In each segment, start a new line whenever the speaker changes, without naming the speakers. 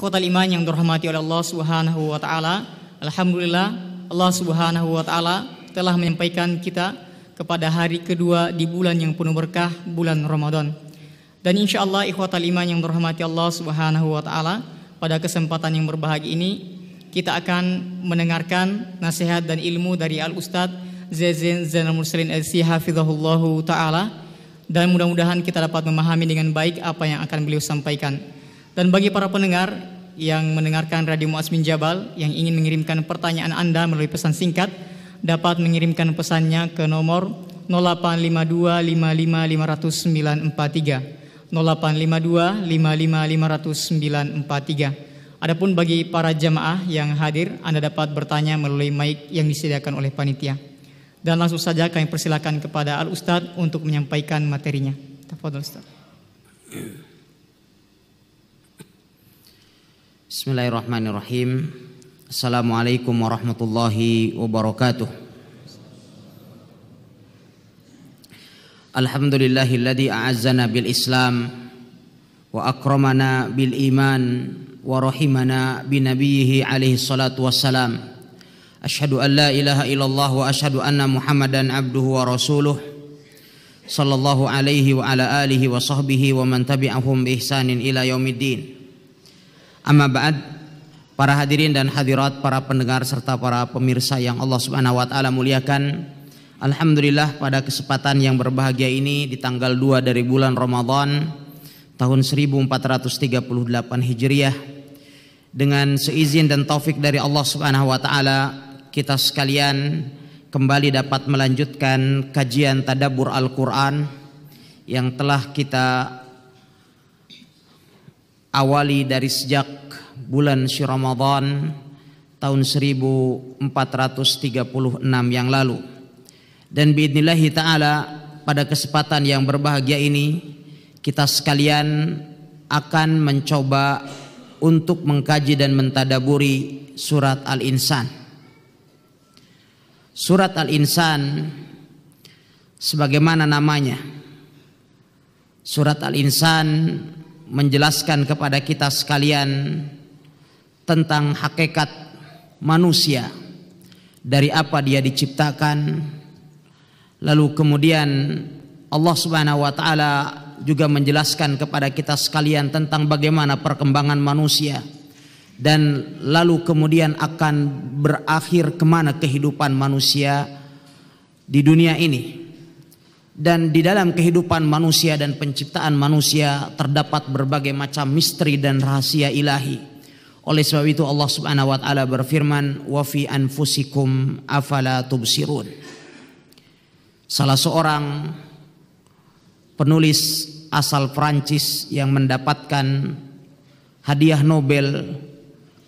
Ikhwatal iman yang dirahmati oleh Allah Subhanahu wa taala, alhamdulillah Allah Subhanahu wa taala telah menyampaikan kita kepada hari kedua di bulan yang penuh berkah, bulan Ramadan. Dan insya Allah ikhwatal iman yang dirahmati Allah Subhanahu wa taala, pada kesempatan yang berbahagia ini kita akan mendengarkan nasihat dan ilmu dari Al Ustaz Zezin Zainal Mursalin Al Hafizahullahu Ta'ala dan mudah-mudahan kita dapat memahami dengan baik apa yang akan beliau sampaikan. Dan bagi para pendengar yang mendengarkan Radio Muaz Muasmin Jabal yang ingin mengirimkan pertanyaan Anda melalui pesan singkat, dapat mengirimkan pesannya ke nomor 0852555943 0852555943. Adapun bagi para jamaah yang hadir, Anda dapat bertanya melalui mic yang disediakan oleh panitia. Dan langsung saja kami persilakan kepada Al Ustadz untuk menyampaikan materinya. Tafadhol Ustadz. Ya.
Bismillahirrahmanirrahim. Assalamualaikum warahmatullahi wabarakatuh. Alhamdulillahilladzi a'azzana bil Islam wa akramana bil iman wa rahimana bi nabiyhi alaihi salatu wassalam. Ashhadu an la ilaha illallah wa ashhadu anna Muhammadan abduhu wa rasuluh sallallahu alaihi wa ala alihi wa sahbihi wa man tabi'ahum bi ihsanin ila yaumiddin. Amma ba'd para hadirin dan hadirat, para pendengar serta para pemirsa yang Allah Subhanahu wa taala muliakan. Alhamdulillah pada kesempatan yang berbahagia ini di tanggal 2 dari bulan Ramadan tahun 1438 Hijriah dengan seizin dan taufik dari Allah Subhanahu wa taala kita sekalian kembali dapat melanjutkan kajian tadabur Al-Qur'an yang telah kita awali dari sejak bulan Syuramadan tahun 1436 yang lalu. Dan biidnillahi ta'ala pada kesempatan yang berbahagia ini kita sekalian akan mencoba untuk mengkaji dan mentadaburi surat Al-Insan. Surat Al-Insan sebagaimana namanya. Surat Al-Insan menjelaskan kepada kita sekalian tentang hakikat manusia dari apa dia diciptakan lalu kemudian Allah Subhanahu wa taala juga menjelaskan kepada kita sekalian tentang bagaimana perkembangan manusia dan lalu kemudian akan berakhir kemana kehidupan manusia di dunia ini dan di dalam kehidupan manusia dan penciptaan manusia terdapat berbagai macam misteri dan rahasia ilahi. Oleh sebab itu Allah Subhanahu wa taala berfirman, "Wa fi anfusikum afala tubsirun." Salah seorang penulis asal Prancis yang mendapatkan hadiah Nobel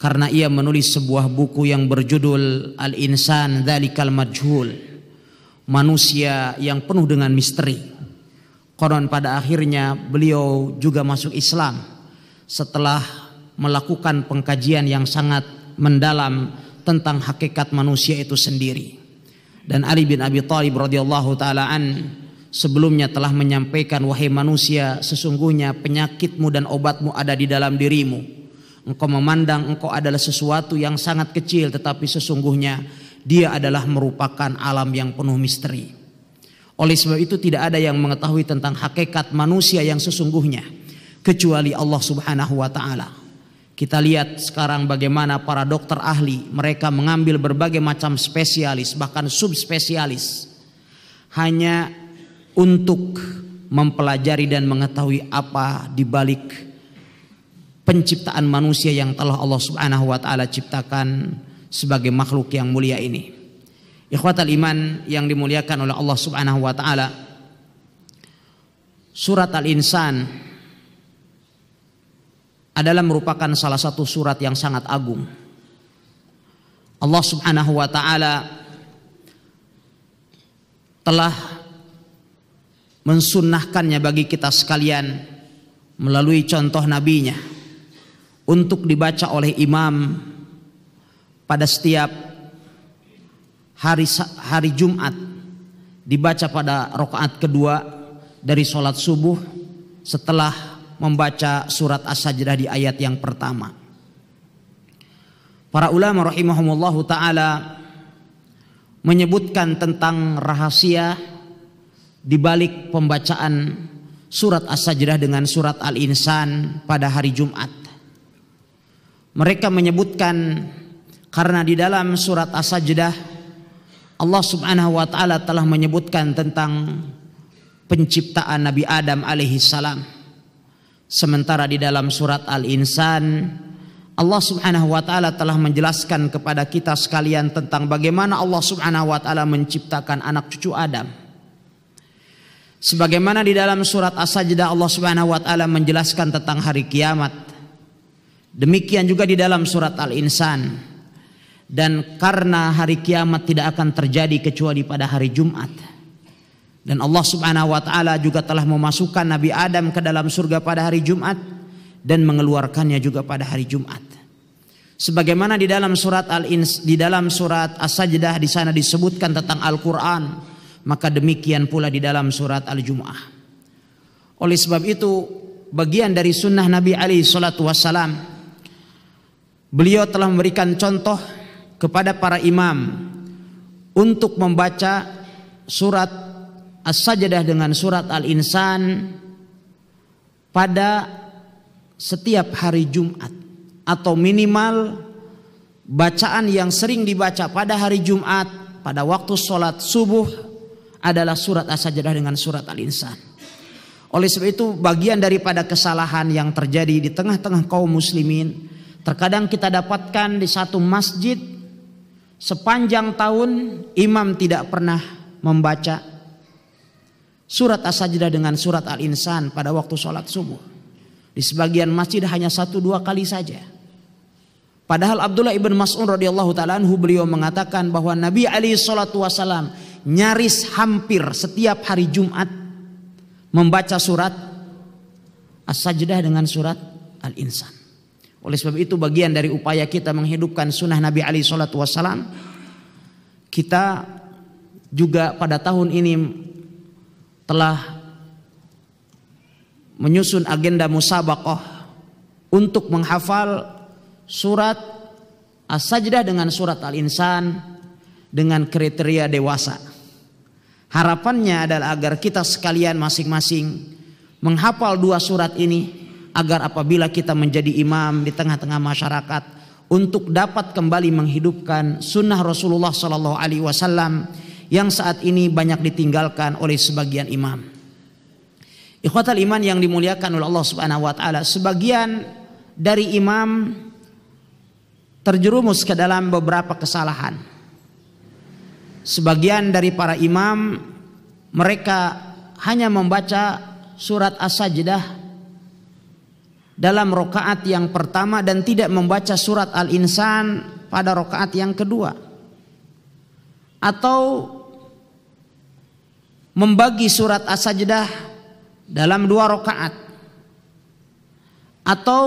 karena ia menulis sebuah buku yang berjudul Al-Insan Dzalikal Majhul manusia yang penuh dengan misteri. Konon pada akhirnya beliau juga masuk Islam setelah melakukan pengkajian yang sangat mendalam tentang hakikat manusia itu sendiri. Dan Ali bin Abi Thalib radhiyallahu taala an sebelumnya telah menyampaikan wahai manusia sesungguhnya penyakitmu dan obatmu ada di dalam dirimu. Engkau memandang engkau adalah sesuatu yang sangat kecil tetapi sesungguhnya dia adalah merupakan alam yang penuh misteri. Oleh sebab itu tidak ada yang mengetahui tentang hakikat manusia yang sesungguhnya kecuali Allah Subhanahu wa taala. Kita lihat sekarang bagaimana para dokter ahli mereka mengambil berbagai macam spesialis bahkan subspesialis hanya untuk mempelajari dan mengetahui apa di balik penciptaan manusia yang telah Allah Subhanahu wa taala ciptakan sebagai makhluk yang mulia ini. Ikhwatal iman yang dimuliakan oleh Allah Subhanahu wa taala. Surat Al-Insan adalah merupakan salah satu surat yang sangat agung. Allah Subhanahu wa taala telah mensunnahkannya bagi kita sekalian melalui contoh nabinya untuk dibaca oleh imam pada setiap hari hari Jumat dibaca pada rokaat kedua dari sholat subuh setelah membaca surat as-sajdah di ayat yang pertama. Para ulama rahimahumullah taala menyebutkan tentang rahasia di balik pembacaan surat As-Sajdah dengan surat Al-Insan pada hari Jumat. Mereka menyebutkan karena di dalam surat As-Sajdah Allah Subhanahu wa taala telah menyebutkan tentang penciptaan Nabi Adam alaihi salam. Sementara di dalam surat Al-Insan Allah Subhanahu wa taala telah menjelaskan kepada kita sekalian tentang bagaimana Allah Subhanahu wa taala menciptakan anak cucu Adam. Sebagaimana di dalam surat As-Sajdah Allah Subhanahu wa taala menjelaskan tentang hari kiamat. Demikian juga di dalam surat Al-Insan dan karena hari kiamat tidak akan terjadi kecuali pada hari Jumat. Dan Allah Subhanahu wa taala juga telah memasukkan Nabi Adam ke dalam surga pada hari Jumat dan mengeluarkannya juga pada hari Jumat. Sebagaimana di dalam surat al di dalam surat As-Sajdah di sana disebutkan tentang Al-Qur'an, maka demikian pula di dalam surat al jumah Oleh sebab itu, bagian dari sunnah Nabi Ali Shallallahu alaihi wasallam beliau telah memberikan contoh kepada para imam untuk membaca surat As-Sajdah dengan surat Al-Insan pada setiap hari Jumat atau minimal bacaan yang sering dibaca pada hari Jumat pada waktu sholat subuh adalah surat As-Sajdah dengan surat Al-Insan. Oleh sebab itu bagian daripada kesalahan yang terjadi di tengah-tengah kaum muslimin terkadang kita dapatkan di satu masjid Sepanjang tahun imam tidak pernah membaca surat As-Sajdah dengan surat Al-Insan pada waktu sholat subuh. Di sebagian masjid hanya satu dua kali saja. Padahal Abdullah ibn Mas'ud radhiyallahu taala anhu beliau mengatakan bahwa Nabi Ali salatu wasalam nyaris hampir setiap hari Jumat membaca surat As-Sajdah dengan surat Al-Insan. Oleh sebab itu bagian dari upaya kita menghidupkan sunnah Nabi Ali Shallallahu Wasallam, kita juga pada tahun ini telah menyusun agenda musabakoh untuk menghafal surat As-Sajdah dengan surat Al-Insan dengan kriteria dewasa. Harapannya adalah agar kita sekalian masing-masing menghafal dua surat ini agar apabila kita menjadi imam di tengah-tengah masyarakat untuk dapat kembali menghidupkan sunnah Rasulullah Sallallahu Alaihi Wasallam yang saat ini banyak ditinggalkan oleh sebagian imam. Ikhwatal iman yang dimuliakan oleh Allah Subhanahu wa taala, sebagian dari imam terjerumus ke dalam beberapa kesalahan. Sebagian dari para imam mereka hanya membaca surat As-Sajdah dalam rokaat yang pertama dan tidak membaca surat Al-Insan pada rokaat yang kedua. Atau membagi surat As-Sajdah dalam dua rokaat. Atau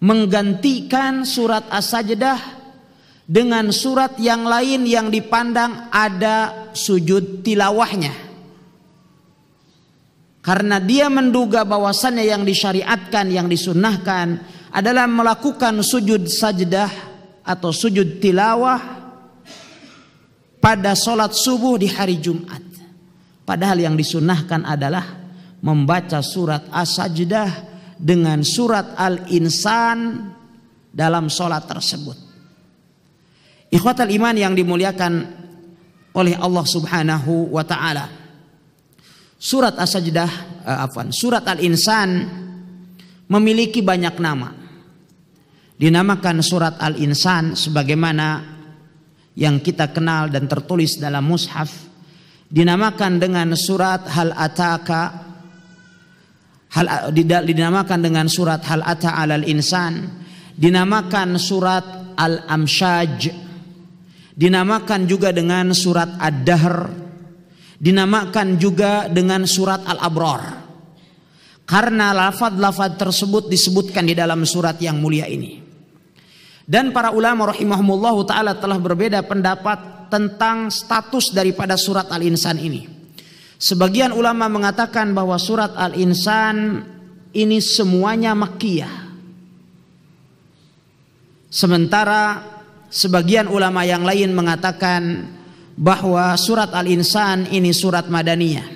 menggantikan surat As-Sajdah dengan surat yang lain yang dipandang ada sujud tilawahnya. Karena dia menduga bahwasannya yang disyariatkan, yang disunnahkan adalah melakukan sujud sajdah atau sujud tilawah pada solat subuh di hari Jumat. Padahal yang disunahkan adalah membaca surat as-sajdah dengan surat al-insan dalam solat tersebut. Ikhwatal iman yang dimuliakan oleh Allah subhanahu wa ta'ala. Surat As-Sajdah, uh, surat Al-Insan memiliki banyak nama. Dinamakan surat Al-Insan sebagaimana yang kita kenal dan tertulis dalam mushaf dinamakan dengan surat Hal Ataka hal dinamakan dengan surat Hal Ata Al Insan dinamakan surat Al Amshaj dinamakan juga dengan surat Ad-Dahr dinamakan juga dengan surat al abror Karena lafad-lafad tersebut disebutkan di dalam surat yang mulia ini. Dan para ulama rahimahumullah ta'ala telah berbeda pendapat tentang status daripada surat Al-Insan ini. Sebagian ulama mengatakan bahwa surat Al-Insan ini semuanya Makkiyah. Sementara sebagian ulama yang lain mengatakan bahwa surat Al-Insan ini surat Madaniyah.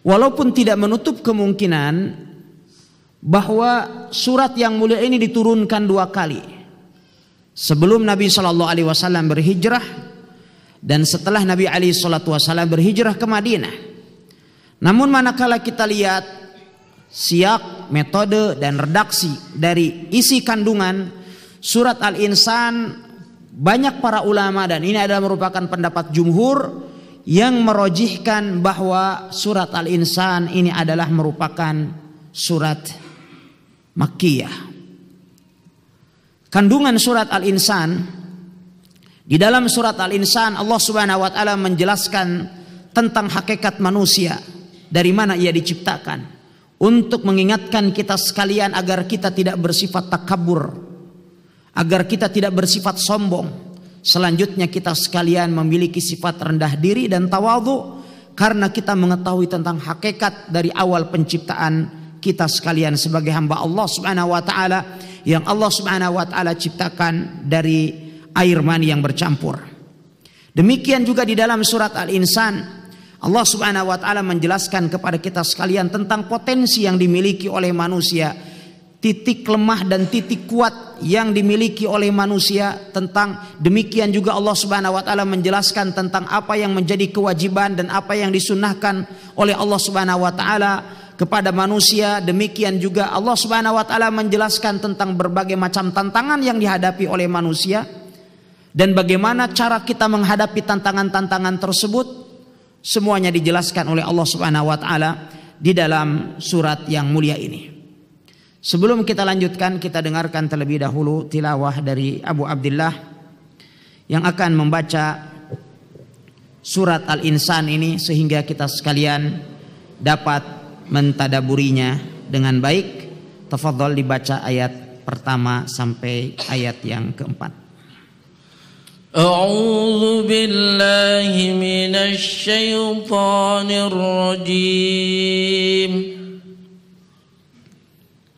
Walaupun tidak menutup kemungkinan bahwa surat yang mulia ini diturunkan dua kali. Sebelum Nabi Shallallahu alaihi wasallam berhijrah dan setelah Nabi Ali Shallallahu wasallam berhijrah ke Madinah. Namun manakala kita lihat siak, metode dan redaksi dari isi kandungan surat Al-Insan banyak para ulama dan ini adalah merupakan pendapat jumhur yang merojihkan bahwa surat Al-Insan ini adalah merupakan surat Makkiyah. Kandungan surat Al-Insan di dalam surat Al-Insan Allah Subhanahu wa taala menjelaskan tentang hakikat manusia, dari mana ia diciptakan, untuk mengingatkan kita sekalian agar kita tidak bersifat takabur, agar kita tidak bersifat sombong. Selanjutnya kita sekalian memiliki sifat rendah diri dan tawadhu karena kita mengetahui tentang hakikat dari awal penciptaan kita sekalian sebagai hamba Allah Subhanahu wa taala yang Allah Subhanahu wa taala ciptakan dari air mani yang bercampur. Demikian juga di dalam surat Al-Insan Allah Subhanahu wa taala menjelaskan kepada kita sekalian tentang potensi yang dimiliki oleh manusia titik lemah dan titik kuat yang dimiliki oleh manusia tentang demikian juga Allah Subhanahu wa taala menjelaskan tentang apa yang menjadi kewajiban dan apa yang disunahkan oleh Allah Subhanahu wa taala kepada manusia demikian juga Allah Subhanahu wa taala menjelaskan tentang berbagai macam tantangan yang dihadapi oleh manusia dan bagaimana cara kita menghadapi tantangan-tantangan tersebut semuanya dijelaskan oleh Allah Subhanahu wa taala di dalam surat yang mulia ini Sebelum kita lanjutkan, kita dengarkan terlebih dahulu tilawah dari Abu Abdullah yang akan membaca surat Al-Insan ini sehingga kita sekalian dapat mentadaburinya dengan baik. Tafadhol dibaca ayat
pertama sampai ayat yang keempat. أعوذ بالله من الشيطان الرجيم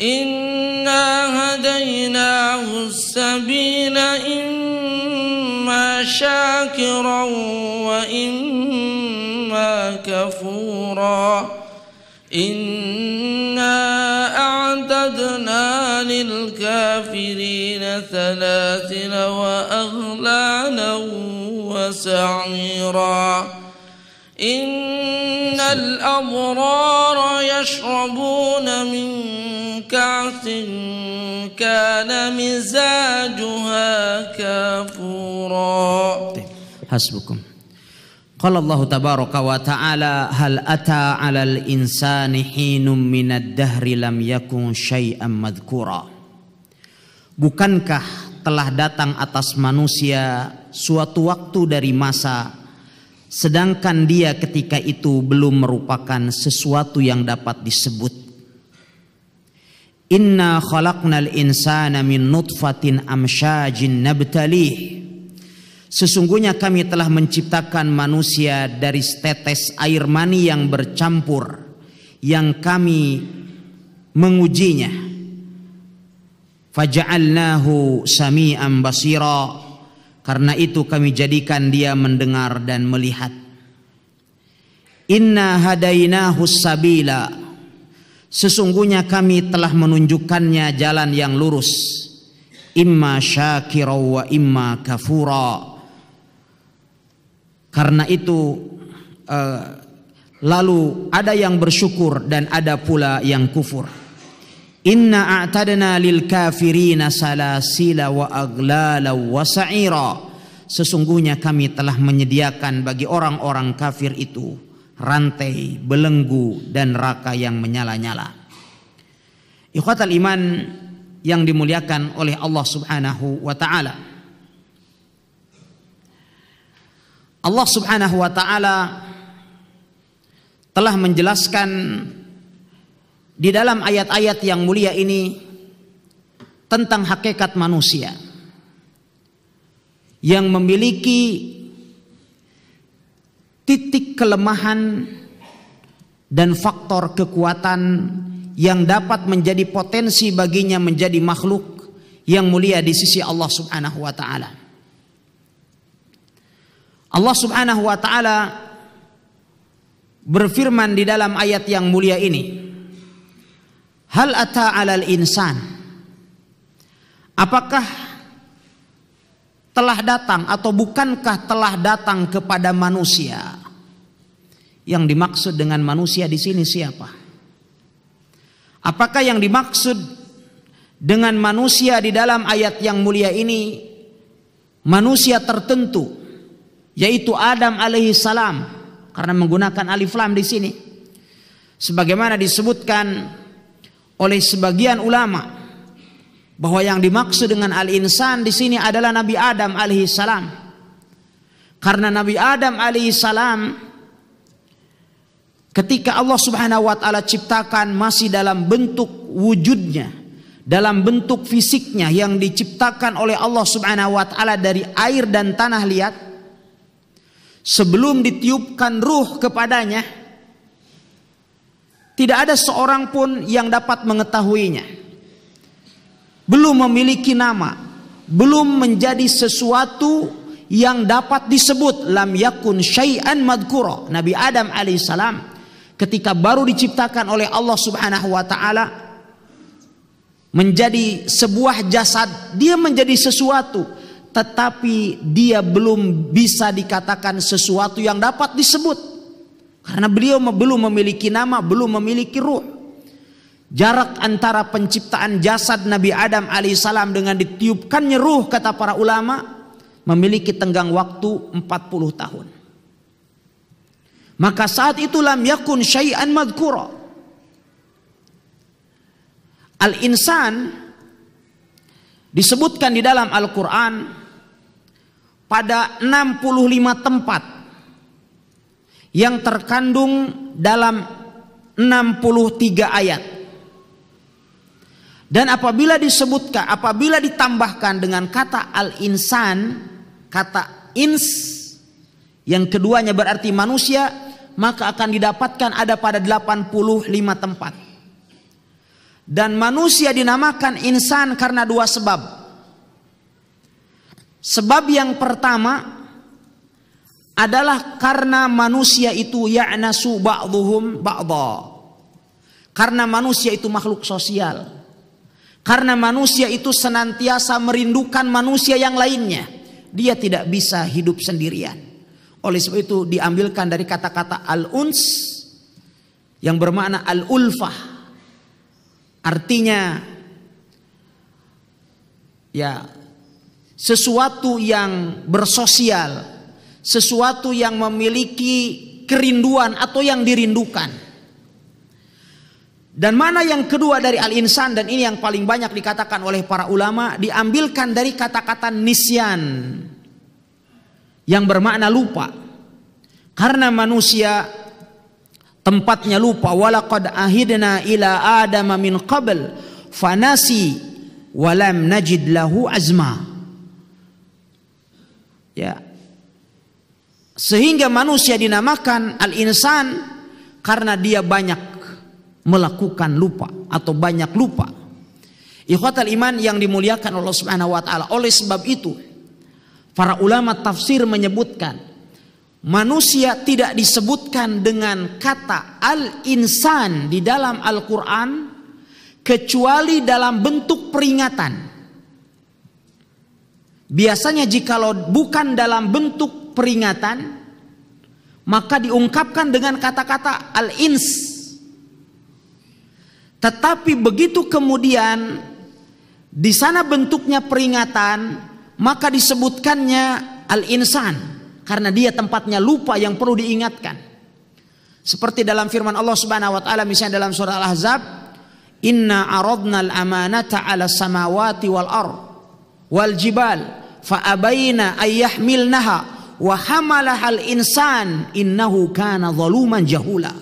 إنا هديناه السبيل إما شاكرا وإما كفورا إنا أعددنا للكافرين سلاسل وأغلالا وسعيرا إن الأبرار يشربون من كعس كان مزاجها كافورا طيب،
حسبكم قال الله تبارك وتعالى هل أتى على الإنسان حين من الدهر لم يكن شيئا مذكورا Bukankah telah datang atas manusia suatu waktu dari masa sedangkan dia ketika itu belum merupakan sesuatu yang dapat disebut. Inna khalaqnal insana min nutfatin amsyajin nabtalih. Sesungguhnya kami telah menciptakan manusia dari setetes air mani yang bercampur yang kami mengujinya. Faja'alnahu sami'an basira karena itu kami jadikan dia mendengar dan melihat. Inna hadainahus sabila. Sesungguhnya kami telah menunjukkannya jalan yang lurus. Imma syakira wa imma kafura. Karena itu uh, lalu ada yang bersyukur dan ada pula yang kufur. Inna a'tadna lil kafirina salasila wa aglala wa sa'ira. Sesungguhnya kami telah menyediakan bagi orang-orang kafir itu rantai, belenggu dan raka yang menyala-nyala. Ikhwatal iman yang dimuliakan oleh Allah Subhanahu wa taala. Allah Subhanahu wa taala telah menjelaskan di dalam ayat-ayat yang mulia ini tentang hakikat manusia yang memiliki titik kelemahan dan faktor kekuatan yang dapat menjadi potensi baginya menjadi makhluk yang mulia di sisi Allah Subhanahu wa taala. Allah Subhanahu wa taala berfirman di dalam ayat yang mulia ini. Hal ata alal insan Apakah telah datang atau bukankah telah datang kepada manusia? Yang dimaksud dengan manusia di sini siapa? Apakah yang dimaksud dengan manusia di dalam ayat yang mulia ini manusia tertentu yaitu Adam alaihi salam karena menggunakan alif lam di sini sebagaimana disebutkan oleh sebagian ulama bahwa yang dimaksud dengan al-insan di sini adalah Nabi Adam alaihi salam. Karena Nabi Adam alaihi salam ketika Allah Subhanahu wa taala ciptakan masih dalam bentuk wujudnya, dalam bentuk fisiknya yang diciptakan oleh Allah Subhanahu wa taala dari air dan tanah liat sebelum ditiupkan ruh kepadanya tidak ada seorang pun yang dapat mengetahuinya. Belum memiliki nama, belum menjadi sesuatu yang dapat disebut lam yakun syai'an madkura. Nabi Adam alaihissalam ketika baru diciptakan oleh Allah Subhanahu wa taala menjadi sebuah jasad, dia menjadi sesuatu tetapi dia belum bisa dikatakan sesuatu yang dapat disebut. Karena beliau belum memiliki nama, belum memiliki ruh. Jarak antara penciptaan jasad Nabi Adam alaihissalam dengan ditiupkannya ruh kata para ulama memiliki tenggang waktu 40 tahun. Maka saat itulah lam yakun syai'an madkura. Al-insan disebutkan di dalam Al-Qur'an pada 65 tempat yang terkandung dalam 63 ayat. Dan apabila disebutkan, apabila ditambahkan dengan kata al-insan, kata ins yang keduanya berarti manusia, maka akan didapatkan ada pada 85 tempat. Dan manusia dinamakan insan karena dua sebab. Sebab yang pertama adalah karena manusia itu ya'nasu ba'dhum ba'dha. Karena manusia itu makhluk sosial. Karena manusia itu senantiasa merindukan manusia yang lainnya. Dia tidak bisa hidup sendirian. Oleh sebab itu diambilkan dari kata-kata al-uns yang bermakna al-ulfah. Artinya ya sesuatu yang bersosial sesuatu yang memiliki kerinduan atau yang dirindukan. Dan mana yang kedua dari al-insan dan ini yang paling banyak dikatakan oleh para ulama diambilkan dari kata-kata nisyan yang bermakna lupa. Karena manusia tempatnya lupa walaqad ahidna ila adam min qabl fanasi walam najid lahu azma. Ya, sehingga manusia dinamakan al-insan karena dia banyak melakukan lupa atau banyak lupa. al iman yang dimuliakan Allah Subhanahu wa taala. Oleh sebab itu, para ulama tafsir menyebutkan manusia tidak disebutkan dengan kata al-insan di dalam Al-Qur'an kecuali dalam bentuk peringatan. Biasanya jikalau bukan dalam bentuk peringatan maka diungkapkan dengan kata-kata al-ins. Tetapi begitu kemudian di sana bentuknya peringatan, maka disebutkannya al-insan karena dia tempatnya lupa yang perlu diingatkan. Seperti dalam firman Allah Subhanahu wa taala misalnya dalam surah Al-Ahzab, "Inna aradnal amanata 'ala samawati wal ar wal jibal fa abaina ayyahmilnaha wa hamalahal insan innahu kana zaluman jahula.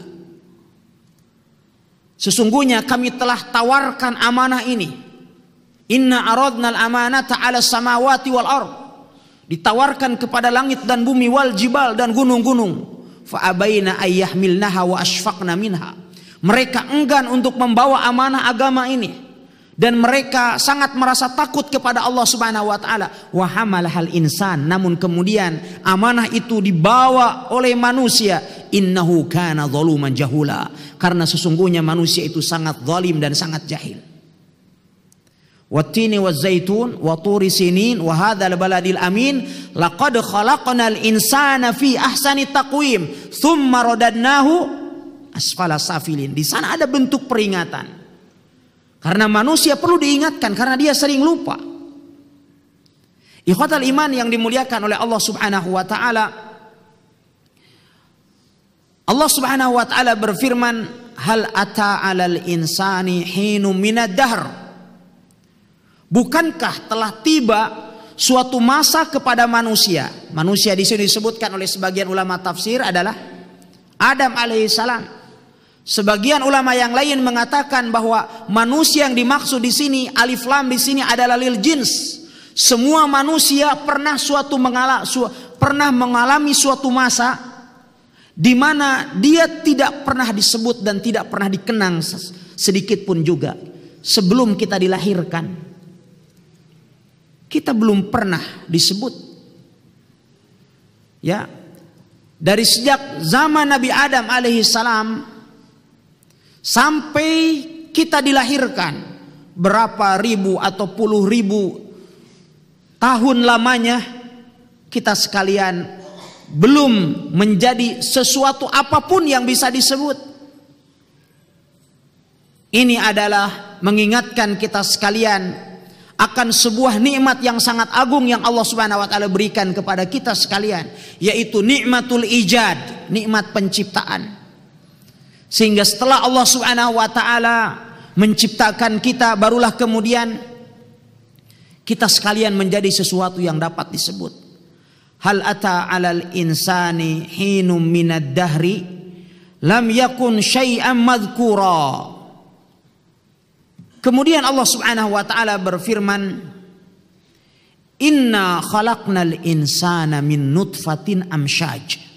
Sesungguhnya kami telah tawarkan amanah ini. Inna aradnal amanata ala samawati wal ard. Ditawarkan kepada langit dan bumi wal jibal dan gunung-gunung. Fa abaina ayyahmilnaha wa asfaqna minha. Mereka enggan untuk membawa amanah agama ini dan mereka sangat merasa takut kepada Allah Subhanahu wa taala wa hal insan namun kemudian amanah itu dibawa oleh manusia innahu kana zaluman jahula karena sesungguhnya manusia itu sangat zalim dan sangat jahil watini zaitun wa turi sinin wa hadzal baladil amin laqad khalaqnal insana fi ahsani taqwim thumma radadnahu asfala safilin di sana ada bentuk peringatan karena manusia perlu diingatkan karena dia sering lupa. Ikhwatal iman yang dimuliakan oleh Allah Subhanahu wa taala. Allah Subhanahu wa taala berfirman, "Hal ata 'alal insani hinu minad dahr?" Bukankah telah tiba suatu masa kepada manusia? Manusia di sini disebutkan oleh sebagian ulama tafsir adalah Adam alaihissalam. Sebagian ulama yang lain mengatakan bahwa manusia yang dimaksud di sini alif lam di sini adalah lil jins. Semua manusia pernah suatu mengala, su, pernah mengalami suatu masa di mana dia tidak pernah disebut dan tidak pernah dikenang sedikit pun juga sebelum kita dilahirkan. Kita belum pernah disebut. Ya. Dari sejak zaman Nabi Adam alaihi salam Sampai kita dilahirkan berapa ribu atau puluh ribu tahun lamanya kita sekalian belum menjadi sesuatu apapun yang bisa disebut. Ini adalah mengingatkan kita sekalian akan sebuah nikmat yang sangat agung yang Allah Subhanahu wa taala berikan kepada kita sekalian, yaitu nikmatul ijad, nikmat penciptaan. Sehingga setelah Allah Subhanahu wa taala menciptakan kita barulah kemudian kita sekalian menjadi sesuatu yang dapat disebut. Hal ata alal insani hinum minad dahri lam yakun syai'an madhkura. Kemudian Allah Subhanahu wa taala berfirman, "Inna khalaqnal insana min nutfatin amsyaj."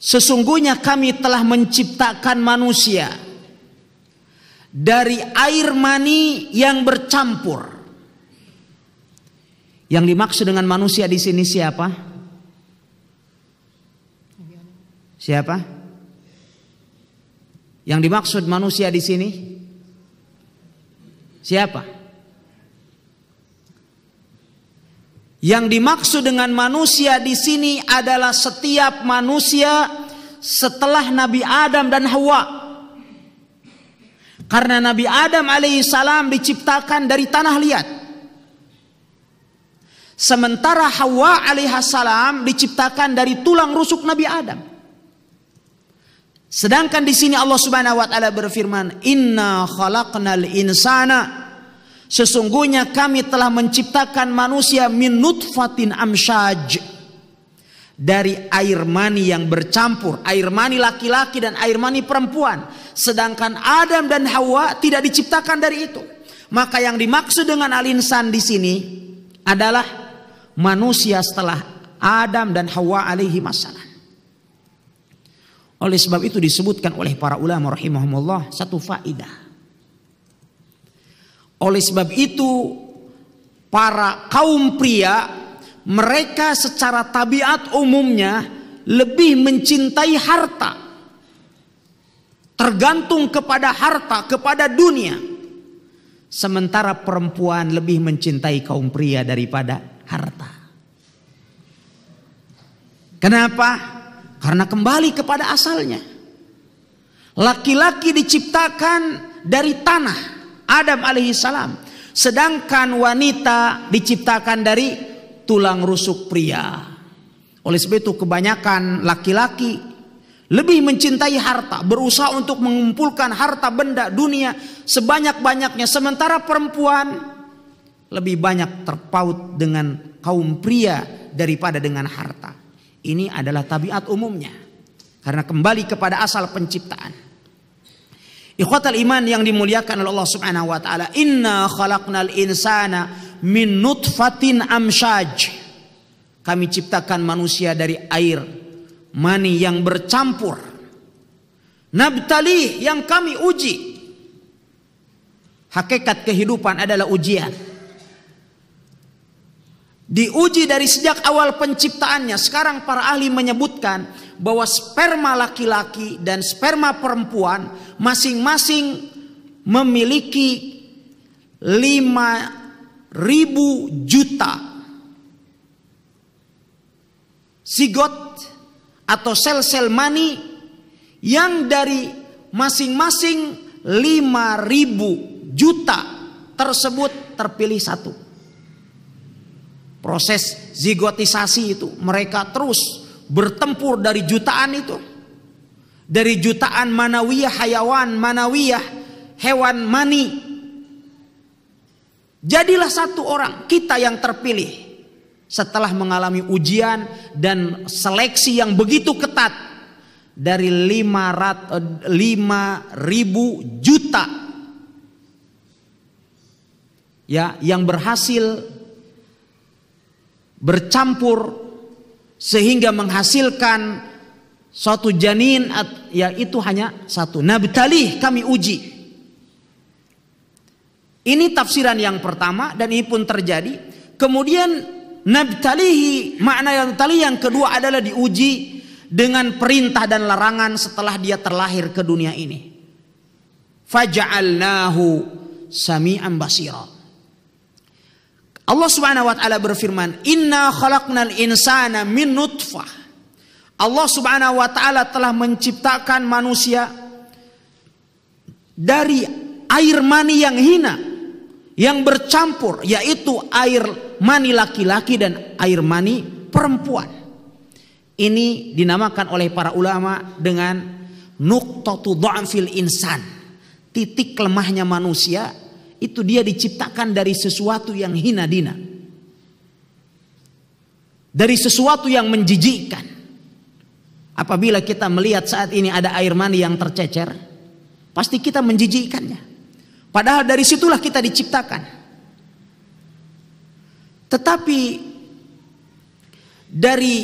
Sesungguhnya kami telah menciptakan manusia dari air mani yang bercampur. Yang dimaksud dengan manusia di sini siapa? Siapa? Yang dimaksud manusia di sini siapa? Yang dimaksud dengan manusia di sini adalah setiap manusia setelah Nabi Adam dan Hawa. Karena Nabi Adam alaihissalam diciptakan dari tanah liat. Sementara Hawa alaihissalam diciptakan dari tulang rusuk Nabi Adam. Sedangkan di sini Allah Subhanahu wa taala berfirman, "Inna khalaqnal insana" Sesungguhnya kami telah menciptakan manusia minut fatin amsyaj. Dari air mani yang bercampur. Air mani laki-laki dan air mani perempuan. Sedangkan Adam dan Hawa tidak diciptakan dari itu. Maka yang dimaksud dengan alinsan di sini adalah manusia setelah Adam dan Hawa alaihi masalah. Oleh sebab itu disebutkan oleh para ulama rahimahumullah satu faidah oleh sebab itu para kaum pria mereka secara tabiat umumnya lebih mencintai harta. Tergantung kepada harta, kepada dunia. Sementara perempuan lebih mencintai kaum pria daripada harta. Kenapa? Karena kembali kepada asalnya. Laki-laki diciptakan dari tanah. Adam alaihi salam. Sedangkan wanita diciptakan dari tulang rusuk pria. Oleh sebab itu kebanyakan laki-laki lebih mencintai harta, berusaha untuk mengumpulkan harta benda dunia sebanyak-banyaknya. Sementara perempuan lebih banyak terpaut dengan kaum pria daripada dengan harta. Ini adalah tabiat umumnya. Karena kembali kepada asal penciptaan. Ikhwatal iman yang dimuliakan oleh Allah Subhanahu wa taala, inna khalaqnal insana min nutfatin amsyaj. Kami ciptakan manusia dari air mani yang bercampur. Nabtali yang kami uji. Hakikat kehidupan adalah ujian. Diuji dari sejak awal penciptaannya. Sekarang para ahli menyebutkan bahwa sperma laki-laki dan sperma perempuan masing-masing memiliki 5000 juta zigot atau sel-sel mani yang dari masing-masing 5000 juta tersebut terpilih satu. Proses zigotisasi itu mereka terus bertempur dari jutaan itu. Dari jutaan manawiyah hayawan, manawiyah hewan mani. Jadilah satu orang kita yang terpilih setelah mengalami ujian dan seleksi yang begitu ketat dari 5 eh, ribu juta ya yang berhasil bercampur sehingga menghasilkan satu janin yaitu hanya satu. nabtali kami uji. Ini tafsiran yang pertama dan ini pun terjadi. Kemudian nabtalihi makna yang tali yang kedua adalah diuji dengan perintah dan larangan setelah dia terlahir ke dunia ini. Faja'alnahu sami'an basira. Allah Subhanahu wa taala berfirman, "Inna khalaqnal insana min nutfah." Allah Subhanahu wa taala telah menciptakan manusia dari air mani yang hina yang bercampur yaitu air mani laki-laki dan air mani perempuan. Ini dinamakan oleh para ulama dengan nuqtatu dha'fil insan. Titik lemahnya manusia itu dia diciptakan dari sesuatu yang hina dina. Dari sesuatu yang menjijikkan. Apabila kita melihat saat ini ada air mani yang tercecer, pasti kita menjijikannya. Padahal dari situlah kita diciptakan. Tetapi dari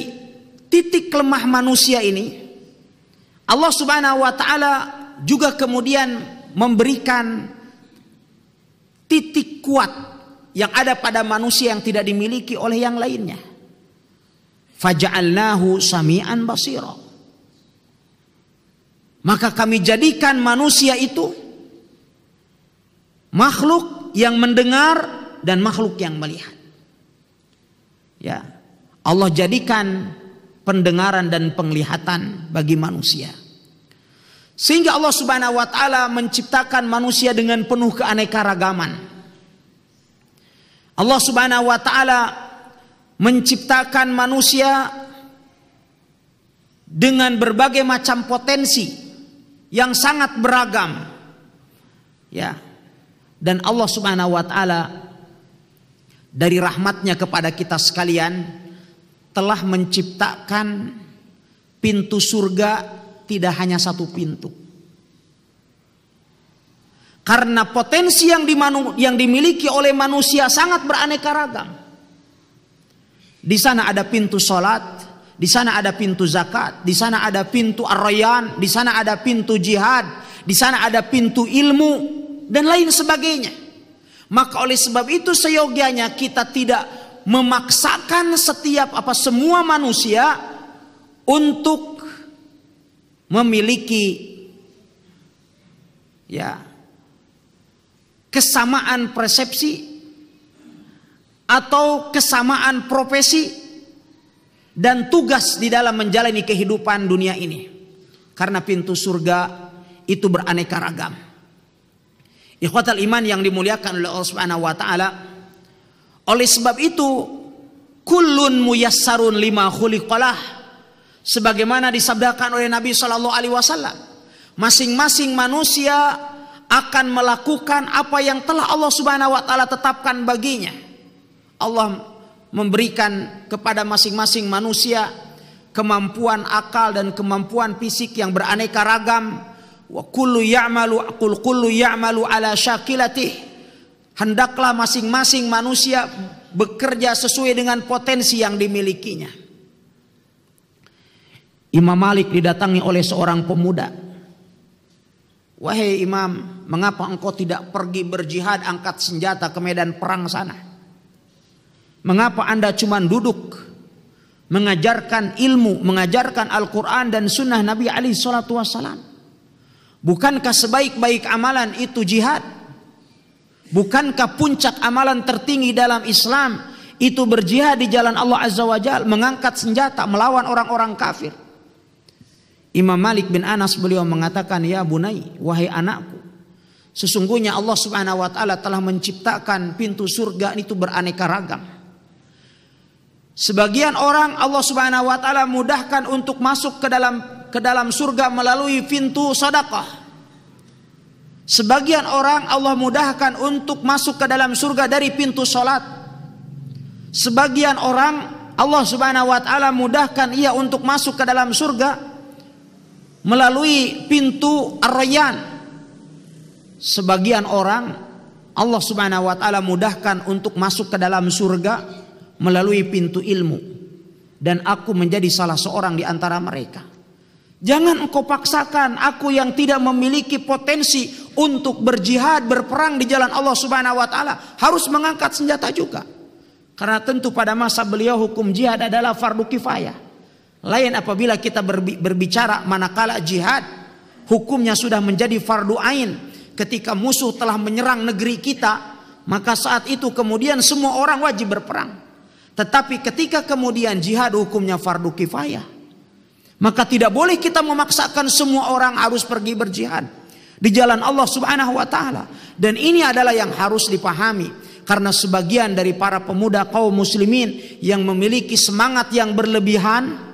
titik lemah manusia ini Allah Subhanahu wa taala juga kemudian memberikan titik kuat yang ada pada manusia yang tidak dimiliki oleh yang lainnya. Faja'alnahu sami'an basira. Maka kami jadikan manusia itu makhluk yang mendengar dan makhluk yang melihat. Ya. Allah jadikan pendengaran dan penglihatan bagi manusia. Sehingga Allah Subhanahu wa taala menciptakan manusia dengan penuh keanekaragaman. Allah Subhanahu wa taala menciptakan manusia dengan berbagai macam potensi yang sangat beragam. Ya. Dan Allah Subhanahu wa taala dari rahmatnya kepada kita sekalian telah menciptakan pintu surga tidak hanya satu pintu. Karena potensi yang, dimanu, yang dimiliki oleh manusia sangat beraneka ragam. Di sana ada pintu sholat, di sana ada pintu zakat, di sana ada pintu arroyan, di sana ada pintu jihad, di sana ada pintu ilmu, dan lain sebagainya. Maka oleh sebab itu seyogianya kita tidak memaksakan setiap apa semua manusia untuk memiliki ya kesamaan persepsi atau kesamaan profesi dan tugas di dalam menjalani kehidupan dunia ini. Karena pintu surga itu beraneka ragam. Ikhwatal iman yang dimuliakan oleh Allah Subhanahu wa taala. Oleh sebab itu kullun muyassarun lima khuliqalah sebagaimana disabdakan oleh Nabi Shallallahu alaihi wasallam. Masing-masing manusia akan melakukan apa yang telah Allah Subhanahu wa taala tetapkan baginya. Allah memberikan kepada masing-masing manusia kemampuan akal dan kemampuan fisik yang beraneka ragam. Wa kullu ya'malu qul kullu ya'malu ala syakilatih. Hendaklah masing-masing manusia bekerja sesuai dengan potensi yang dimilikinya. Imam Malik didatangi oleh seorang pemuda. Wahai Imam, mengapa engkau tidak pergi berjihad angkat senjata ke medan perang sana? Mengapa Anda cuma duduk mengajarkan ilmu, mengajarkan Al-Quran dan sunnah Nabi Ali Shallallahu Wasallam? Bukankah sebaik-baik amalan itu jihad? Bukankah puncak amalan tertinggi dalam Islam itu berjihad di jalan Allah Azza wa Jal, mengangkat senjata melawan orang-orang kafir? Imam Malik bin Anas beliau mengatakan, "Ya bunai, wahai anakku, sesungguhnya Allah Subhanahu wa taala telah menciptakan pintu surga itu beraneka ragam. Sebagian orang Allah Subhanahu wa taala mudahkan untuk masuk ke dalam ke dalam surga melalui pintu sedekah. Sebagian orang Allah mudahkan untuk masuk ke dalam surga dari pintu sholat. Sebagian orang Allah Subhanahu wa taala mudahkan ia untuk masuk ke dalam surga melalui pintu ar Sebagian orang Allah Subhanahu wa taala mudahkan untuk masuk ke dalam surga melalui pintu ilmu dan aku menjadi salah seorang di antara mereka. Jangan engkau paksakan aku yang tidak memiliki potensi untuk berjihad, berperang di jalan Allah Subhanahu wa taala harus mengangkat senjata juga. Karena tentu pada masa beliau hukum jihad adalah fardu kifayah. Lain apabila kita berbicara manakala jihad hukumnya sudah menjadi fardu ain ketika musuh telah menyerang negeri kita, maka saat itu kemudian semua orang wajib berperang. Tetapi ketika kemudian jihad hukumnya fardu kifayah, maka tidak boleh kita memaksakan semua orang harus pergi berjihad di jalan Allah Subhanahu wa taala. Dan ini adalah yang harus dipahami karena sebagian dari para pemuda kaum muslimin yang memiliki semangat yang berlebihan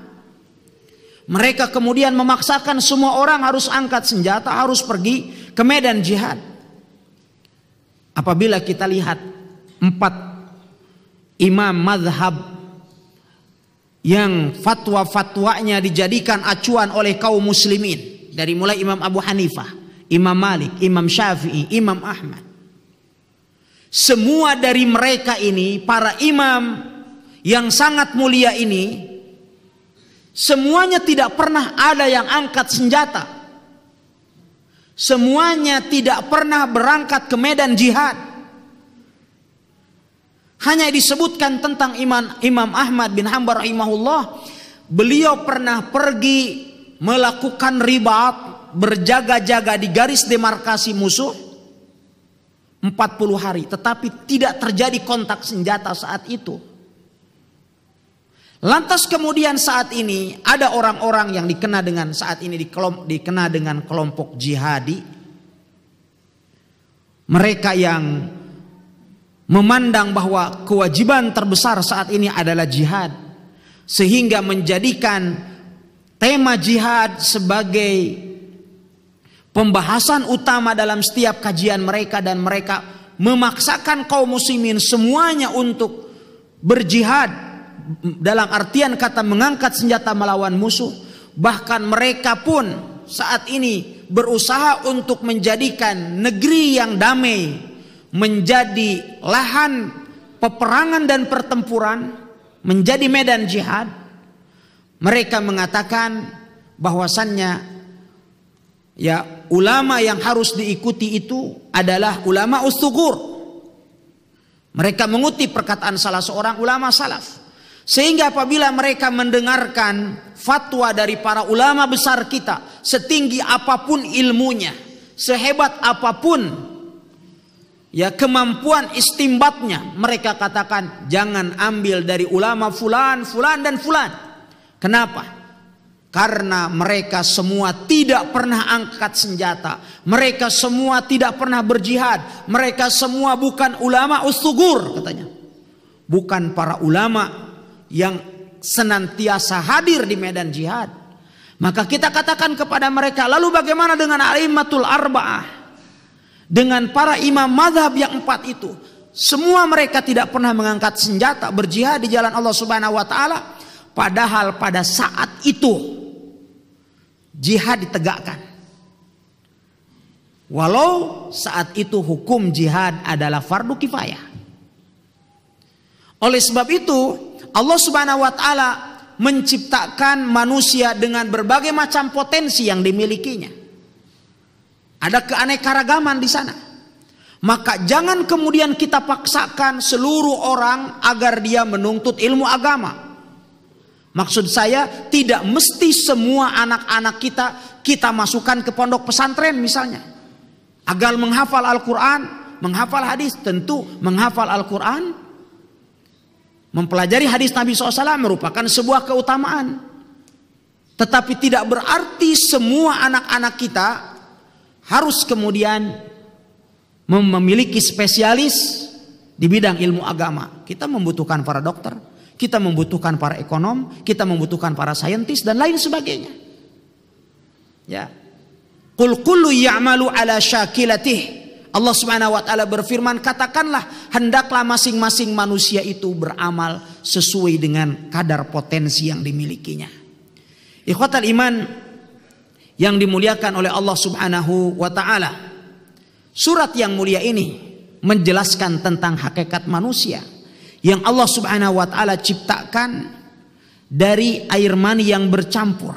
mereka kemudian memaksakan semua orang harus angkat senjata, harus pergi ke medan jihad. Apabila kita lihat empat imam madhab yang fatwa-fatwanya dijadikan acuan oleh kaum muslimin. Dari mulai Imam Abu Hanifah, Imam Malik, Imam Syafi'i, Imam Ahmad. Semua dari mereka ini, para imam yang sangat mulia ini, Semuanya tidak pernah ada yang angkat senjata. Semuanya tidak pernah berangkat ke medan jihad. Hanya disebutkan tentang Imam Imam Ahmad bin Hambar rahimahullah, beliau pernah pergi melakukan ribat, berjaga-jaga di garis demarkasi musuh 40 hari, tetapi tidak terjadi kontak senjata saat itu. Lantas kemudian saat ini ada orang-orang yang dikenal dengan saat ini dikelom, dengan kelompok jihadi. Mereka yang memandang bahwa kewajiban terbesar saat ini adalah jihad. Sehingga menjadikan tema jihad sebagai pembahasan utama dalam setiap kajian mereka dan mereka memaksakan kaum muslimin semuanya untuk berjihad dalam artian kata mengangkat senjata melawan musuh bahkan mereka pun saat ini berusaha untuk menjadikan negeri yang damai menjadi lahan peperangan dan pertempuran menjadi medan jihad mereka mengatakan bahwasannya ya ulama yang harus diikuti itu adalah ulama ustugur mereka mengutip perkataan salah seorang ulama salaf sehingga apabila mereka mendengarkan fatwa dari para ulama besar kita, setinggi apapun ilmunya, sehebat apapun ya kemampuan istimbatnya, mereka katakan jangan ambil dari ulama fulan, fulan dan fulan. Kenapa? Karena mereka semua tidak pernah angkat senjata. Mereka semua tidak pernah berjihad. Mereka semua bukan ulama ustugur katanya. Bukan para ulama yang senantiasa hadir di medan jihad. Maka kita katakan kepada mereka, lalu bagaimana dengan alimatul arba'ah? Dengan para imam madhab yang empat itu. Semua mereka tidak pernah mengangkat senjata berjihad di jalan Allah subhanahu wa ta'ala. Padahal pada saat itu jihad ditegakkan. Walau saat itu hukum jihad adalah fardu kifayah. Oleh sebab itu Allah Subhanahu wa taala menciptakan manusia dengan berbagai macam potensi yang dimilikinya. Ada keanekaragaman di sana. Maka jangan kemudian kita paksakan seluruh orang agar dia menuntut ilmu agama. Maksud saya tidak mesti semua anak-anak kita kita masukkan ke pondok pesantren misalnya. Agar menghafal Al-Quran, menghafal hadis tentu menghafal Al-Quran Mempelajari hadis Nabi SAW merupakan sebuah keutamaan. Tetapi tidak berarti semua anak-anak kita harus kemudian memiliki spesialis di bidang ilmu agama. Kita membutuhkan para dokter, kita membutuhkan para ekonom, kita membutuhkan para saintis dan lain sebagainya. Ya. Qul kullu ya'malu ala syakilatih Allah Subhanahu wa taala berfirman, "Katakanlah hendaklah masing-masing manusia itu beramal sesuai dengan kadar potensi yang dimilikinya." Ikhwatal iman yang dimuliakan oleh Allah Subhanahu wa taala. Surat yang mulia ini menjelaskan tentang hakikat manusia yang Allah Subhanahu wa taala ciptakan dari air mani yang bercampur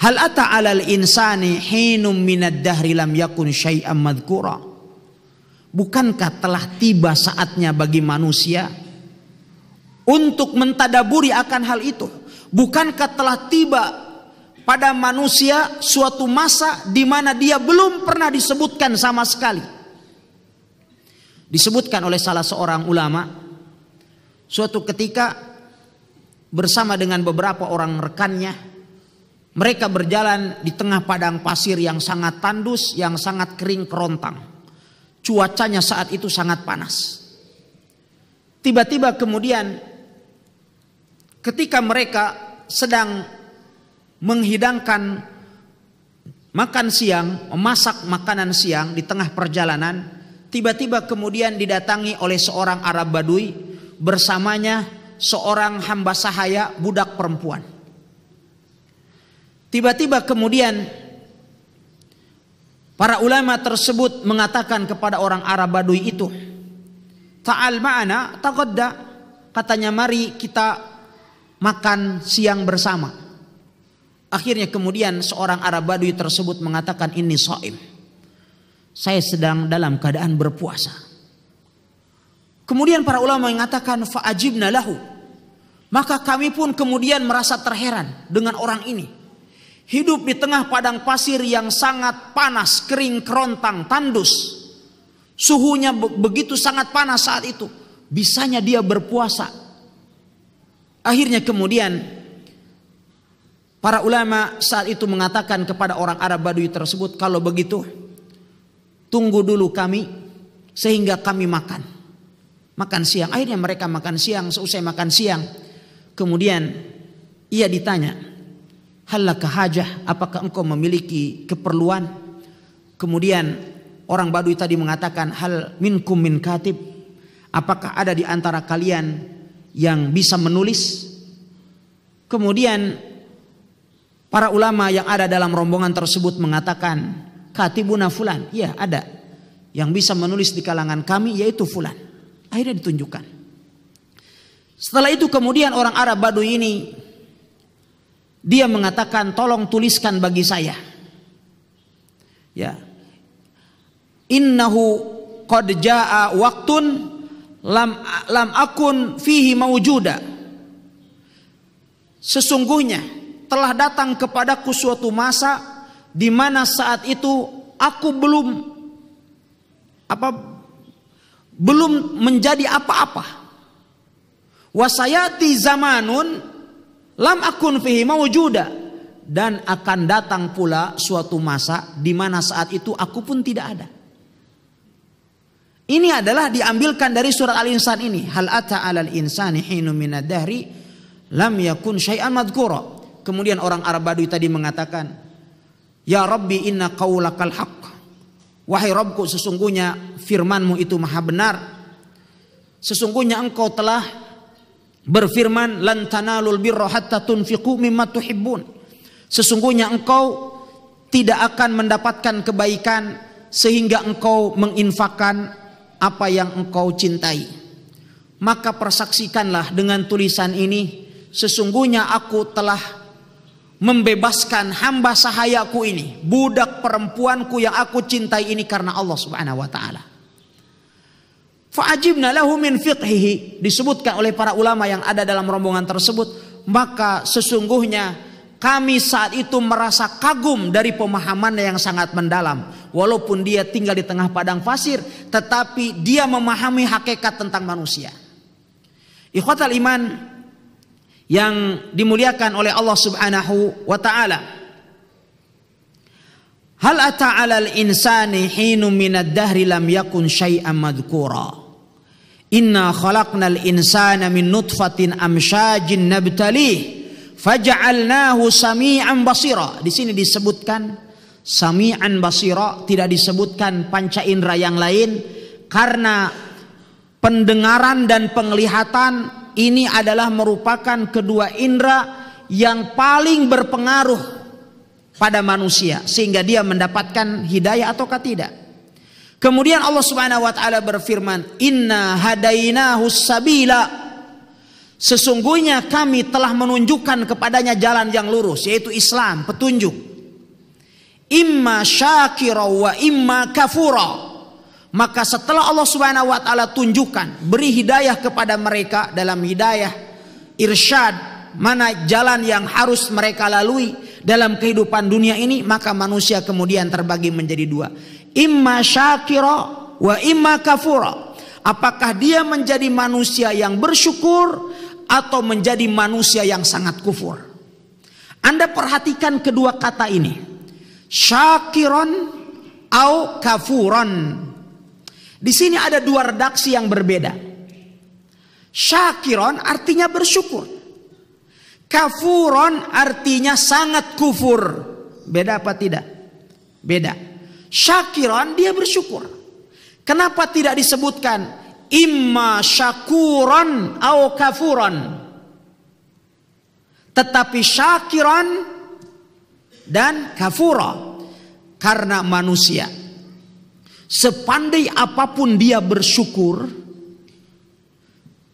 Hal ata alal insani hinum minad dahri lam yakun syai'an madhkura. Bukankah telah tiba saatnya bagi manusia untuk mentadaburi akan hal itu? Bukankah telah tiba pada manusia suatu masa di mana dia belum pernah disebutkan sama sekali? Disebutkan oleh salah seorang ulama suatu ketika bersama dengan beberapa orang rekannya mereka berjalan di tengah padang pasir yang sangat tandus, yang sangat kering kerontang. Cuacanya saat itu sangat panas. Tiba-tiba kemudian ketika mereka sedang menghidangkan makan siang, memasak makanan siang di tengah perjalanan, tiba-tiba kemudian didatangi oleh seorang Arab Badui bersamanya seorang hamba sahaya budak perempuan. Tiba-tiba kemudian para ulama tersebut mengatakan kepada orang Arab Baduy itu, "Ta'al ma'ana taqadda." Katanya, "Mari kita makan siang bersama." Akhirnya kemudian seorang Arab Baduy tersebut mengatakan, "Ini soim." Saya sedang dalam keadaan berpuasa. Kemudian para ulama mengatakan, "Fa'ajibna lahu." Maka kami pun kemudian merasa terheran dengan orang ini hidup di tengah padang pasir yang sangat panas, kering, kerontang, tandus. Suhunya begitu sangat panas saat itu. Bisanya dia berpuasa. Akhirnya kemudian para ulama saat itu mengatakan kepada orang Arab Badui tersebut, kalau begitu tunggu dulu kami sehingga kami makan. Makan siang. Akhirnya mereka makan siang, seusai makan siang. Kemudian ia ditanya, halaka hajah, apakah engkau memiliki keperluan? Kemudian orang Badui tadi mengatakan hal minkum min katib. Apakah ada di antara kalian yang bisa menulis? Kemudian para ulama yang ada dalam rombongan tersebut mengatakan katibuna fulan. Iya, ada. Yang bisa menulis di kalangan kami yaitu fulan. Akhirnya ditunjukkan. Setelah itu kemudian orang Arab Badui ini dia mengatakan tolong tuliskan bagi saya. Ya. Innahu qad jaa waqtun lam lam akun fihi maujuda. Sesungguhnya telah datang kepadaku suatu masa di mana saat itu aku belum apa belum menjadi apa-apa. Wasayati zamanun Lam akun fihi mawujuda. Dan akan datang pula suatu masa di mana saat itu aku pun tidak ada. Ini adalah diambilkan dari surat Al-Insan ini. Hal ata al insani hinu minad lam yakun syai'an madkura. Kemudian orang Arab Badui tadi mengatakan, Ya Rabbi inna qawlakal Wahai Rabbku sesungguhnya firmanmu itu maha benar. Sesungguhnya engkau telah berfirman lan tanalul birra hatta tunfiqu Sesungguhnya engkau tidak akan mendapatkan kebaikan sehingga engkau menginfakkan apa yang engkau cintai. Maka persaksikanlah dengan tulisan ini sesungguhnya aku telah membebaskan hamba sahayaku ini, budak perempuanku yang aku cintai ini karena Allah Subhanahu wa taala. Fa'ajibna lahu min fiqhihi. Disebutkan oleh para ulama yang ada dalam rombongan tersebut. Maka sesungguhnya kami saat itu merasa kagum dari pemahamannya yang sangat mendalam. Walaupun dia tinggal di tengah padang pasir. Tetapi dia memahami hakikat tentang manusia. Ikhwatal iman yang dimuliakan oleh Allah subhanahu wa ta'ala. Hal ata'alal insani hinu minad dahri lam yakun syai'an madhkura. Inna khalaqnal insana min nutfatin amsyajin nabtalih faj'alnahu sami'an basira. Di sini disebutkan sami'an basira, tidak disebutkan panca indera yang lain karena pendengaran dan penglihatan ini adalah merupakan kedua indera yang paling berpengaruh pada manusia sehingga dia mendapatkan hidayah ataukah tidak. Kemudian Allah Subhanahu wa taala berfirman, "Inna hadainahu sabila." Sesungguhnya kami telah menunjukkan kepadanya jalan yang lurus yaitu Islam, petunjuk. Imma syakira wa imma kafura. Maka setelah Allah Subhanahu wa taala tunjukkan, beri hidayah kepada mereka dalam hidayah irsyad, mana jalan yang harus mereka lalui dalam kehidupan dunia ini, maka manusia kemudian terbagi menjadi dua Imma syakira wa imma kafura. Apakah dia menjadi manusia yang bersyukur atau menjadi manusia yang sangat kufur? Anda perhatikan kedua kata ini. Syakiron au kafuron. Di sini ada dua redaksi yang berbeda. Syakiron artinya bersyukur. Kafuron artinya sangat kufur. Beda apa tidak? Beda syakiran dia bersyukur. Kenapa tidak disebutkan imma syakuran au kafuran? Tetapi syakiran dan kafura karena manusia sepandai apapun dia bersyukur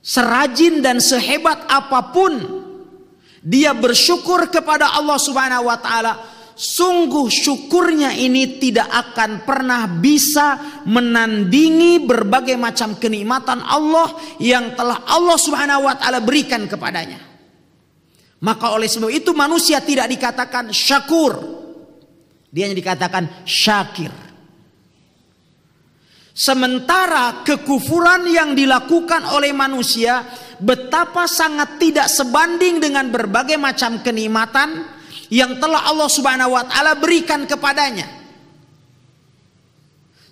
serajin dan sehebat apapun dia bersyukur kepada Allah Subhanahu wa taala sungguh syukurnya ini tidak akan pernah bisa menandingi berbagai macam kenikmatan Allah yang telah Allah Subhanahu wa taala berikan kepadanya. Maka oleh sebab itu manusia tidak dikatakan syakur. Dia hanya dikatakan syakir. Sementara kekufuran yang dilakukan oleh manusia betapa sangat tidak sebanding dengan berbagai macam kenikmatan yang telah Allah Subhanahu wa taala berikan kepadanya.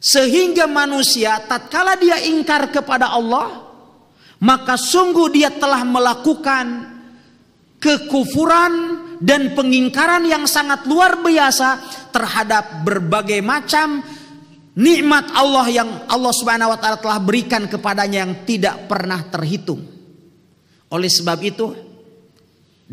Sehingga manusia tatkala dia ingkar kepada Allah, maka sungguh dia telah melakukan kekufuran dan pengingkaran yang sangat luar biasa terhadap berbagai macam nikmat Allah yang Allah Subhanahu wa taala telah berikan kepadanya yang tidak pernah terhitung. Oleh sebab itu,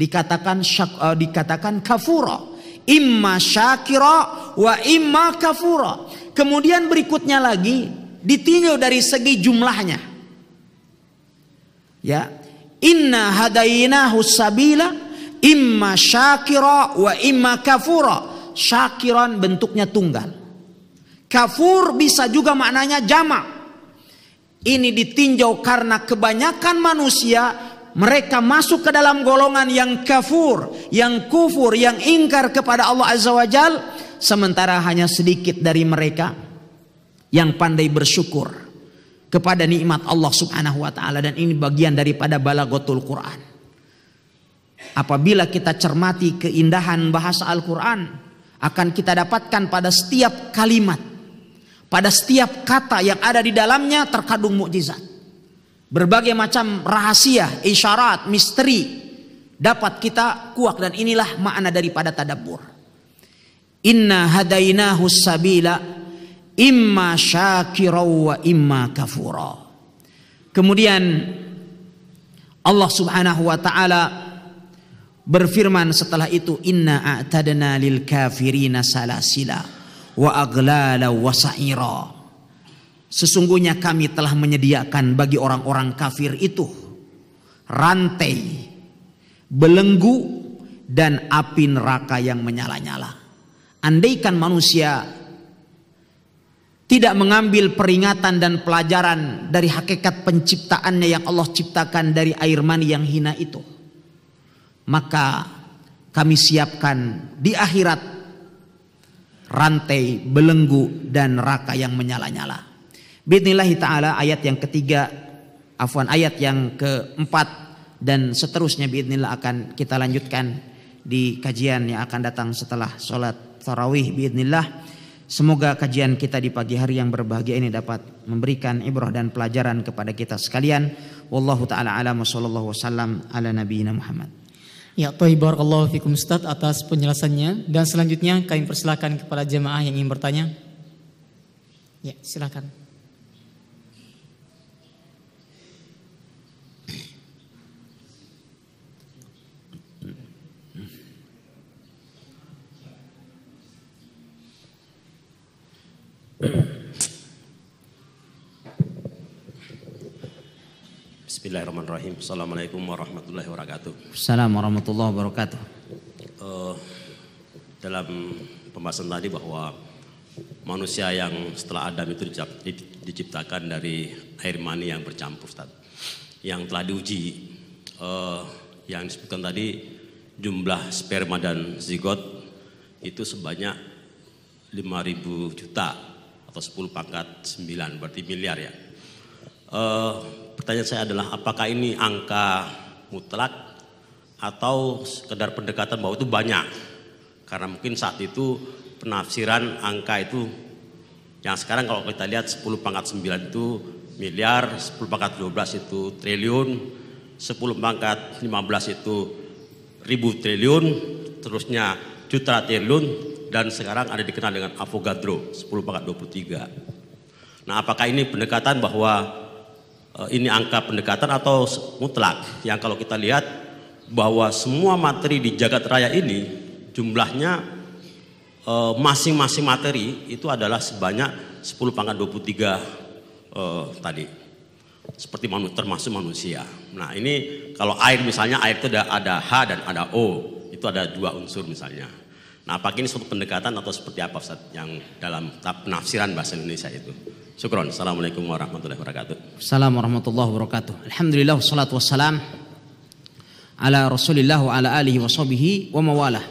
dikatakan syak, uh, dikatakan kafura imma syakira wa imma kafura kemudian berikutnya lagi ditinjau dari segi jumlahnya ya inna hadainahu sabila imma syakira wa imma kafura syakiran bentuknya tunggal kafur bisa juga maknanya jamak ini ditinjau karena kebanyakan manusia mereka masuk ke dalam golongan yang kafur, yang kufur, yang ingkar kepada Allah Azza wa Jal, sementara hanya sedikit dari mereka yang pandai bersyukur kepada nikmat Allah Subhanahu wa taala dan ini bagian daripada balagotul Quran. Apabila kita cermati keindahan bahasa Al-Qur'an, akan kita dapatkan pada setiap kalimat, pada setiap kata yang ada di dalamnya terkandung mukjizat. Berbagai macam rahasia, isyarat, misteri dapat kita kuak dan inilah makna daripada tadabbur. Inna hadainahu sabila imma syakira wa imma kafura. Kemudian Allah Subhanahu wa taala berfirman setelah itu inna a'tadna lil kafirina salasila wa aghlala wa sa'ira. Sesungguhnya kami telah menyediakan bagi orang-orang kafir itu rantai, belenggu, dan api neraka yang menyala-nyala. Andaikan manusia tidak mengambil peringatan dan pelajaran dari hakikat penciptaannya yang Allah ciptakan dari air mani yang hina itu. Maka kami siapkan di akhirat rantai, belenggu, dan neraka yang menyala-nyala. Bidnillahi ta'ala ayat yang ketiga, afwan ayat yang keempat dan seterusnya bidnillah akan kita lanjutkan di kajian yang akan datang setelah sholat tarawih bidnillah Semoga kajian kita di pagi hari yang berbahagia ini dapat memberikan ibrah dan pelajaran kepada kita sekalian. Wallahu taala alam wa sallallahu wasallam ala nabiyina Muhammad.
Ya, tohi barakallahu fikum Ustaz atas penjelasannya dan selanjutnya kami persilahkan kepada jemaah yang ingin bertanya. Ya, silakan.
Bismillahirrahmanirrahim. Assalamualaikum warahmatullahi wabarakatuh.
Assalamualaikum warahmatullahi wabarakatuh.
Uh, dalam pembahasan tadi bahwa manusia yang setelah Adam itu diciptakan dari air mani yang bercampur, Ustaz. Yang telah diuji, uh, yang disebutkan tadi jumlah sperma dan zigot itu sebanyak 5.000 juta atau 10 pangkat 9 berarti miliar ya. E, pertanyaan saya adalah apakah ini angka mutlak atau sekedar pendekatan bahwa itu banyak? Karena mungkin saat itu penafsiran angka itu yang sekarang kalau kita lihat 10 pangkat 9 itu miliar, 10 pangkat 12 itu triliun, 10 pangkat 15 itu ribu triliun, terusnya juta Tirlun dan sekarang ada dikenal dengan Avogadro 10 pangkat 23. Nah, apakah ini pendekatan bahwa eh, ini angka pendekatan atau mutlak? Yang kalau kita lihat bahwa semua materi di jagat raya ini jumlahnya eh, masing-masing materi itu adalah sebanyak 10 pangkat 23 e, tadi. Seperti manusia, termasuk manusia. Nah, ini kalau air misalnya air itu ada H dan ada O, itu ada dua unsur misalnya. Nah, apakah ini suatu pendekatan atau seperti apa Ustaz yang dalam penafsiran bahasa Indonesia itu? Syukron. Assalamualaikum warahmatullahi wabarakatuh.
Assalamualaikum warahmatullahi wabarakatuh. Alhamdulillah salatu wassalam ala Rasulillah wa ala alihi wa sahbihi wa mawalah.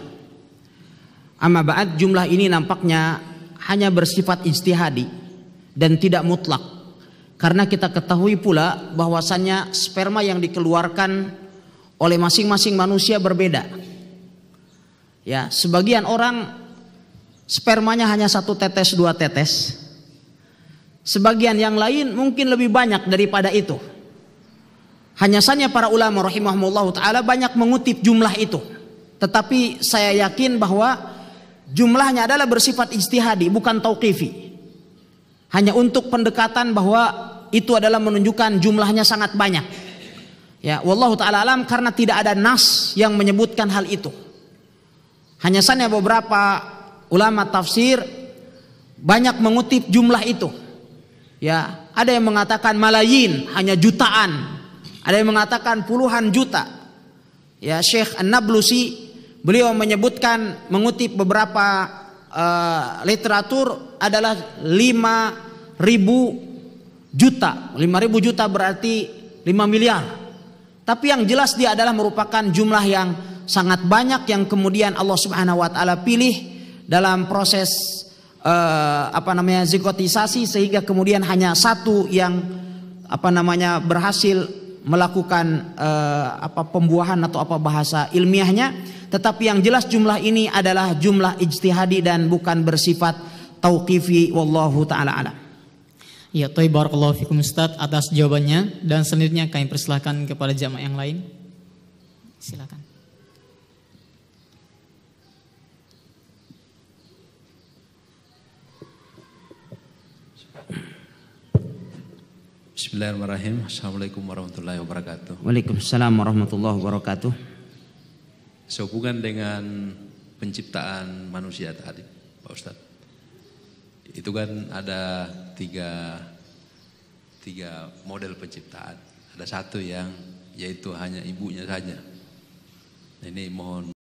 Amma ba'd jumlah ini nampaknya hanya bersifat istihadi dan tidak mutlak. Karena kita ketahui pula bahwasannya sperma yang dikeluarkan oleh masing-masing manusia berbeda Ya, sebagian orang spermanya hanya satu tetes, dua tetes. Sebagian yang lain mungkin lebih banyak daripada itu. Hanya saja para ulama rahimahumullah taala banyak mengutip jumlah itu. Tetapi saya yakin bahwa jumlahnya adalah bersifat istihadi, bukan tauqifi. Hanya untuk pendekatan bahwa itu adalah menunjukkan jumlahnya sangat banyak. Ya, wallahu taala alam karena tidak ada nas yang menyebutkan hal itu. Hanya saja beberapa ulama tafsir banyak mengutip jumlah itu. Ya, ada yang mengatakan malayin, hanya jutaan. Ada yang mengatakan puluhan juta. Ya, Syekh An-Nablusi beliau menyebutkan mengutip beberapa uh, literatur adalah 5000 juta. 5000 juta berarti 5 miliar. Tapi yang jelas dia adalah merupakan jumlah yang sangat banyak yang kemudian Allah Subhanahu wa taala pilih dalam proses uh, apa namanya zikotisasi sehingga kemudian hanya satu yang apa namanya berhasil melakukan uh, apa pembuahan atau apa bahasa ilmiahnya tetapi yang jelas jumlah ini adalah jumlah ijtihadi dan bukan bersifat tauqifi wallahu taala alam.
Ya, toy barakallahu fikum Ustaz atas jawabannya dan selanjutnya kami persilahkan kepada jamaah yang lain. Silakan.
Bismillahirrahmanirrahim. Assalamualaikum warahmatullahi wabarakatuh. Waalaikumsalam
warahmatullahi wabarakatuh.
Sehubungan dengan penciptaan manusia tadi, Pak Ustaz. Itu kan ada tiga, tiga model penciptaan. Ada satu yang yaitu hanya ibunya saja. Ini mohon